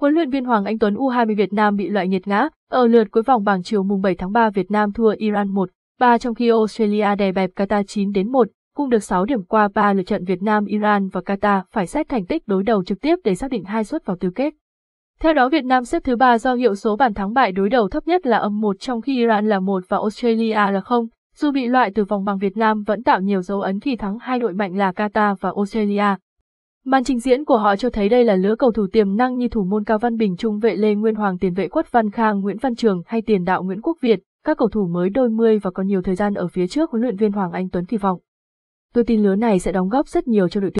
Huấn luyện viên Hoàng Anh Tuấn U20 Việt Nam bị loại nghiệt ngã, ở lượt cuối vòng bảng chiều mùng 7 tháng 3 Việt Nam thua Iran 1-3 trong khi Australia đè bẹp Qatar 9 1, cũng được 6 điểm qua 3 lượt trận Việt Nam, Iran và Qatar phải xét thành tích đối đầu trực tiếp để xác định hai suất vào tứ kết. Theo đó Việt Nam xếp thứ ba do hiệu số bàn thắng bại đối đầu thấp nhất là âm 1 trong khi Iran là 1 và Australia là 0. Dù bị loại từ vòng bằng Việt Nam vẫn tạo nhiều dấu ấn khi thắng hai đội mạnh là Qatar và Australia. Màn trình diễn của họ cho thấy đây là lứa cầu thủ tiềm năng như thủ môn Cao Văn Bình trung vệ Lê Nguyên Hoàng tiền vệ Quất Văn Khang Nguyễn Văn Trường hay tiền đạo Nguyễn Quốc Việt, các cầu thủ mới đôi mươi và còn nhiều thời gian ở phía trước huấn luyện viên Hoàng Anh Tuấn kỳ vọng. Tôi tin lứa này sẽ đóng góp rất nhiều cho đội tuyển.